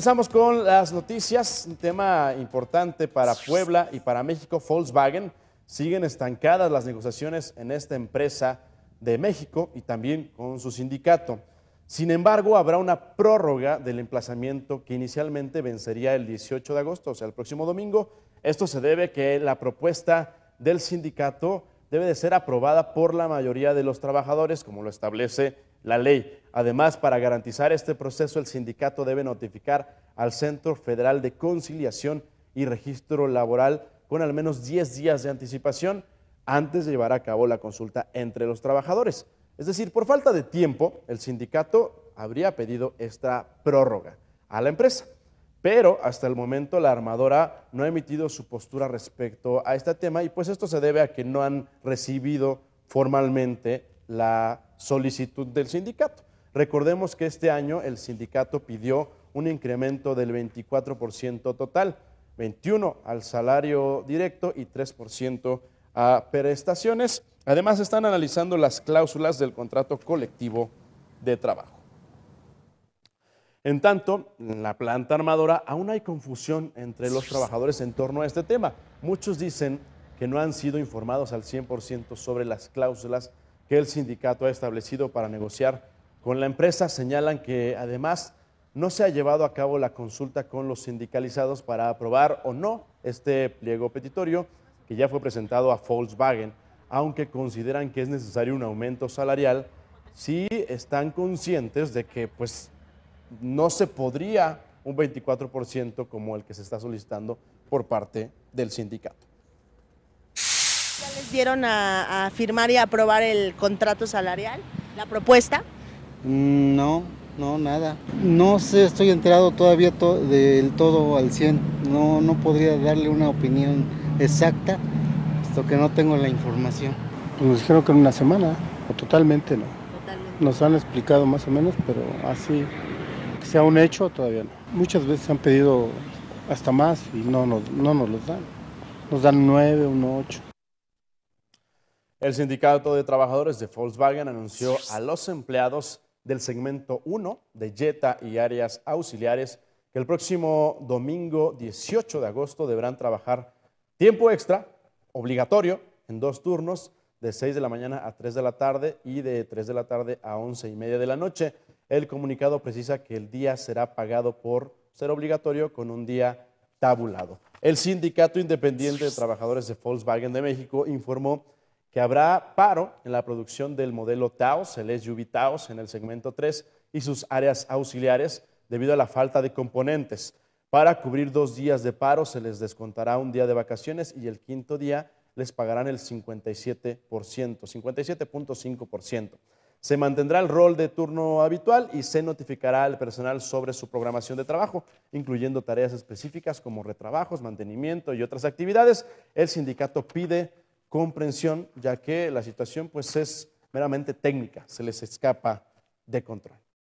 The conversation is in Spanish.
Empezamos con las noticias, un tema importante para Puebla y para México, Volkswagen. Siguen estancadas las negociaciones en esta empresa de México y también con su sindicato. Sin embargo, habrá una prórroga del emplazamiento que inicialmente vencería el 18 de agosto, o sea, el próximo domingo. Esto se debe a que la propuesta del sindicato debe de ser aprobada por la mayoría de los trabajadores, como lo establece la ley. Además, para garantizar este proceso, el sindicato debe notificar al Centro Federal de Conciliación y Registro Laboral con al menos 10 días de anticipación antes de llevar a cabo la consulta entre los trabajadores. Es decir, por falta de tiempo, el sindicato habría pedido esta prórroga a la empresa. Pero hasta el momento la armadora no ha emitido su postura respecto a este tema y pues esto se debe a que no han recibido formalmente la solicitud del sindicato. Recordemos que este año el sindicato pidió un incremento del 24% total, 21% al salario directo y 3% a prestaciones. Además, están analizando las cláusulas del contrato colectivo de trabajo. En tanto, en la planta armadora aún hay confusión entre los trabajadores en torno a este tema. Muchos dicen que no han sido informados al 100% sobre las cláusulas que el sindicato ha establecido para negociar con la empresa. Señalan que además no se ha llevado a cabo la consulta con los sindicalizados para aprobar o no este pliego petitorio que ya fue presentado a Volkswagen, aunque consideran que es necesario un aumento salarial si están conscientes de que pues no se podría un 24% como el que se está solicitando por parte del sindicato. ¿Ya les dieron a, firmar y aprobar el contrato salarial, la propuesta? Mm, no, no, nada. No sé, estoy enterado todavía del todo al 100. No, no podría darle una opinión exacta, puesto que no tengo la información. Pues nos dijeron que en una semana, o totalmente no. Totalmente. Nos han explicado más o menos, pero así, que sea un hecho, todavía no. Muchas veces han pedido hasta más y no nos, no nos los dan. Nos dan nueve, un ocho. El sindicato de trabajadores de Volkswagen anunció a los empleados del segmento 1 de Jetta y áreas auxiliares que el próximo domingo 18 de agosto deberán trabajar tiempo extra obligatorio en dos turnos de 6 de la mañana a 3 de la tarde y de 3 de la tarde a 11 y media de la noche. El comunicado precisa que el día será pagado por ser obligatorio con un día tabulado. El Sindicato Independiente de Trabajadores de Volkswagen de México informó que habrá paro en la producción del modelo Taos, el SUV Taos en el segmento 3 y sus áreas auxiliares debido a la falta de componentes. Para cubrir dos días de paro se les descontará un día de vacaciones y el quinto día les pagarán el 57%, 57.5%. Se mantendrá el rol de turno habitual y se notificará al personal sobre su programación de trabajo, incluyendo tareas específicas como retrabajos, mantenimiento y otras actividades. El sindicato pide comprensión, ya que la situación pues es meramente técnica, se les escapa de control.